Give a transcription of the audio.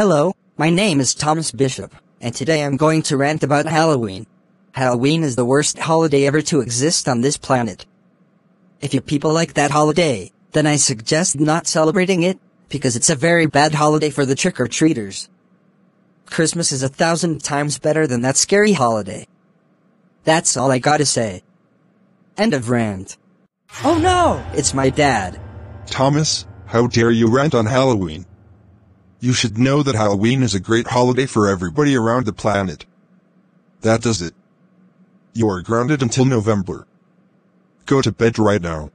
Hello, my name is Thomas Bishop, and today I'm going to rant about Halloween. Halloween is the worst holiday ever to exist on this planet. If you people like that holiday, then I suggest not celebrating it, because it's a very bad holiday for the trick-or-treaters. Christmas is a thousand times better than that scary holiday. That's all I gotta say. End of rant. Oh no! It's my dad. Thomas, how dare you rant on Halloween? You should know that Halloween is a great holiday for everybody around the planet. That does it. You are grounded until November. Go to bed right now.